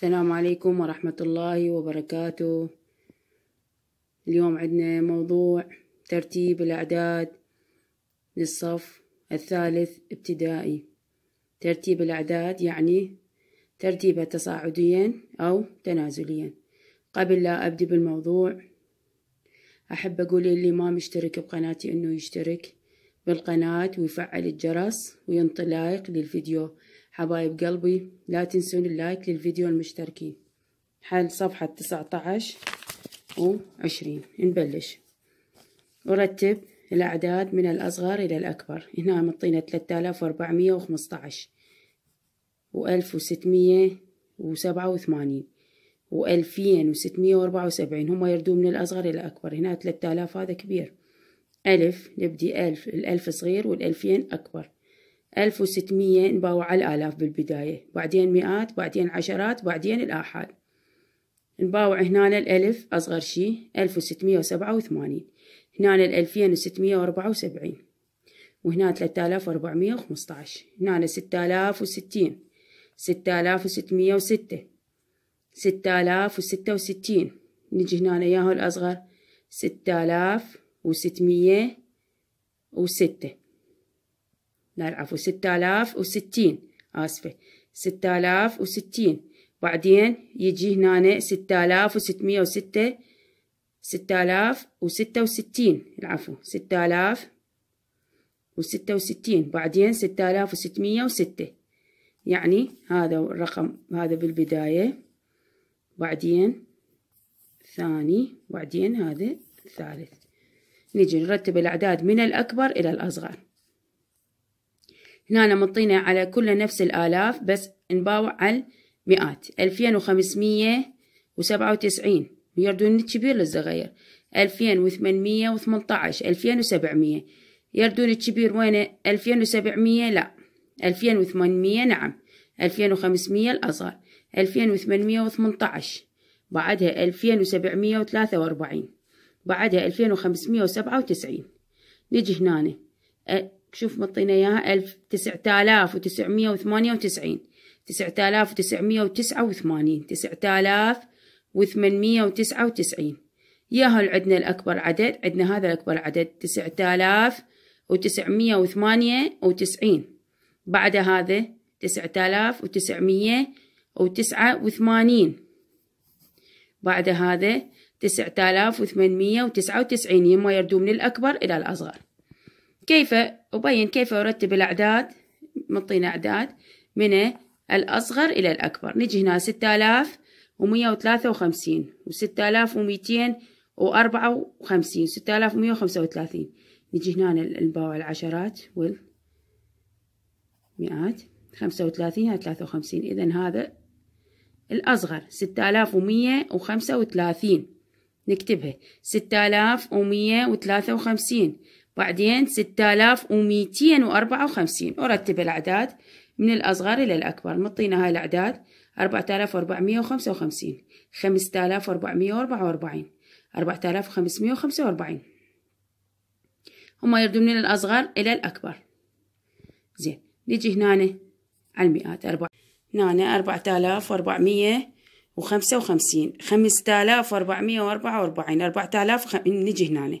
السلام عليكم ورحمة الله وبركاته اليوم عندنا موضوع ترتيب الأعداد للصف الثالث ابتدائي ترتيب الأعداد يعني ترتيبها تصاعديا أو تنازليا قبل لا أبدي بالموضوع أحب أقول اللي ما مشترك بقناتي أنه يشترك بالقناة ويفعل الجرس وينطلق للفيديو حبايب قلبي لا تنسون اللايك للفيديو المشتركين حل صفحة تسعة عشر وعشرين نبلش ورتب الأعداد من الأصغر إلى الأكبر هنا مطينا ثلاثة آلاف وأربعمية وخمسة عشر وألف وستمية وسبعة وثمانين وألفين وستمية وأربعة وسبعين هم يردون من الأصغر إلى الأكبر هنا ثلاثة آلاف هذا كبير ألف نبدي ألف الألف صغير والألفين أكبر ألف وستمية نباوع على الآلاف بالبداية بعدين مئات بعدين عشرات بعدين الآحاد نباوع هنا الألف أصغر شي ألف وستمية وسبعة وثمانين هنا الألفين وستمية وأربعة وسبعين وهنا ثلاثة آلاف وأربعمية وخمسطعش هنا ستة آلاف وستين ستة آلاف وستمية وستة ستة آلاف وستة وستين نجي هنا ياهو الأصغر ستة آلاف وستمية وستة لا نعم، العفو ستة آلاف وستين آسفة ستة آلاف وستين بعدين يجي هنا ستة آلاف وستمية وستة ستة آلاف وستة وستين العفو ستة آلاف وستة وستين بعدين ستة آلاف وستمية وستة يعني هذا الرقم هذا بالبداية بعدين ثاني بعدين هذا الثالث نجي نرتب الأعداد من الأكبر إلى الأصغر هنا مطينا على كل نفس الآلاف بس نباوع على المئات ألفين وخمسمية وسبعة وتسعين يردون كبير للصغير ألفين وثمانمية وثمنتعش ألفين وسبعمية يردون الكبير وين ألفين وسبعمية لا ألفين وثمانمية نعم ألفين وخمسمية الأصغر ألفين وثمانمية وثمنتعش بعدها ألفين وسبعمية وثلاثة وأربعين بعدها ألفين وخمسمية وسبعة وتسعين نجي هنا شوف مطينا اياها ألف تسعة آلاف وتسعمية وثمانية وتسعين تسعة آلاف وتسعمية وتسعة وثمانين تسعة آلاف وثمانمية وتسعة وتسعين يا هل عدنا الأكبر عدد عدنا هذا الأكبر عدد تسعة آلاف وتسعمية وثمانية وتسعين بعد هذا تسعة آلاف وتسعمية وتسعة وثمانين بعد هذا تسعة آلاف وثمانمية وتسعة وتسعين يما يردو من الأكبر إلى الأصغر كيف أبين كيف أرتب الأعداد مطينا أعداد من الأصغر إلى الأكبر نجي هنا ستة آلاف ومية وثلاثة وخمسين وستة آلاف وميتين وأربعة وخمسين ستة آلاف ومية وخمسة وثلاثين نجي هنا الباوع العشرات والمئات خمسة وثلاثين على ثلاثة وخمسين إذا هذا الأصغر ستة آلاف ومية وخمسة وثلاثين نكتبها ستة آلاف ومية وثلاثة وخمسين وبعدين 6254 أرتب الأعداد من الأصغر إلى الأكبر مطينا هاي الأعداد 4455 5444 4545 هما يردون من الأصغر إلى الأكبر زين نجي هنا على المئات أربع هنا 4400 وخمسة وخمسين خمسة آلاف وأربعمية وأربعة وأربعين أربعة آلاف نجي هنا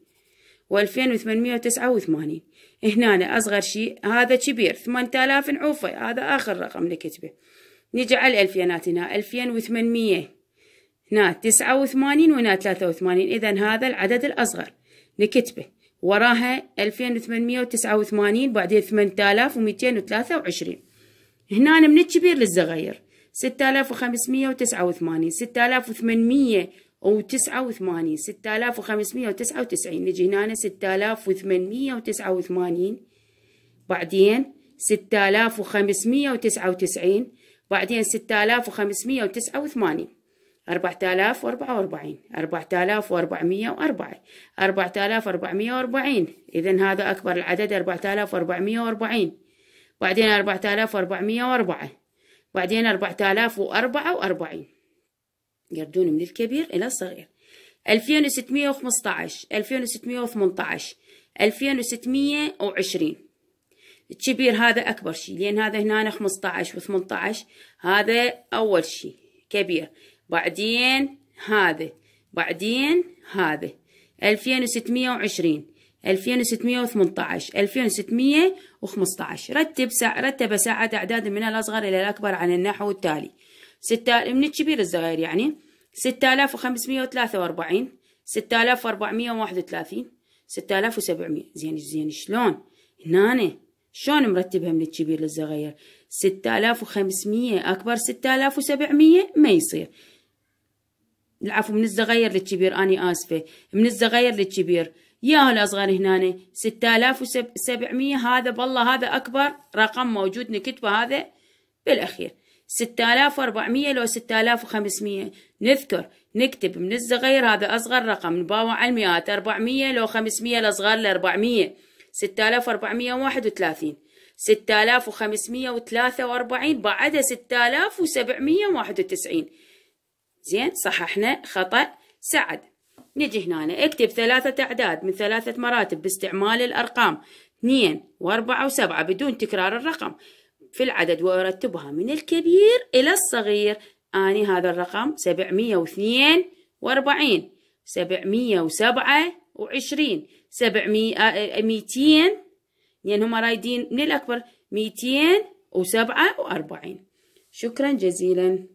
و2889 هنا أصغر شيء هذا كبير 8000 نعوفة هذا آخر رقم نكتبه نجي على الألفينات هنا 2800 هنا 89 وهنا 83 إذا هذا العدد الأصغر نكتبه وراها 2889 بعدين 8223 هنا من الكبير للصغير 6589 6800 وتسعة وثمانين ستة آلاف وخمسمية وتسعة وتسعين نجي هنا ستة آلاف وثمانمية وتسعة وثمانين بعدين ستة آلاف وخمسمية وتسعة وتسعين بعدين ستة آلاف وخمسمية وتسعة وثمانين أربعة آلاف وأربعة وأربعين أربعة آلاف وأربعمية وأربعة أربعة آلاف وأربعمية وأربعين إذن هذا أكبر العدد أربعة آلاف وأربعمية وأربعين بعدين أربعة آلاف وأربعمية وأربعة بعدين أربعة آلاف وأربعة وأربعين يردون من الكبير إلى الصغير 2615 2618 2620 الكبير هذا أكبر شيء لأن هذا هنا 15 و18 هذا أول شيء كبير بعدين هذا بعدين هذا 2620 2618 2615 رتب سع... رتب سعد أعداد من الأصغر إلى الأكبر على النحو التالي ستة من الكبير الزغير يعني ستة آلاف وخمسمية وثلاثة وأربعين ستة آلاف وأربعمية وواحد وثلاثين ستة آلاف وسبعمية زين زين شلون هنا شلون مرتبها من الكبير للصغير ستة آلاف وخمسمية أكبر ستة آلاف وسبعمية ما يصير العفو من الصغير للكبير أنا آسفة من الصغير للكبير يا الأصغر هنا ستة آلاف وسبعمية هذا بالله هذا أكبر رقم موجود نكتبه هذا بالأخير 6400 لو 6500 نذكر نكتب من الصغير هذا أصغر رقم نباوع على المئات 400 لو 500 الأصغر ل 400 6431 6543 بعدها 6791 زين صححنا خطأ سعد نجي هنا اكتب ثلاثة أعداد من ثلاثة مراتب باستعمال الأرقام 2 و4 و7 بدون تكرار الرقم في العدد وأرتبها من الكبير إلى الصغير أني هذا الرقم 742 727 700 200 يعني هم رايدين من الأكبر 247 شكرا جزيلا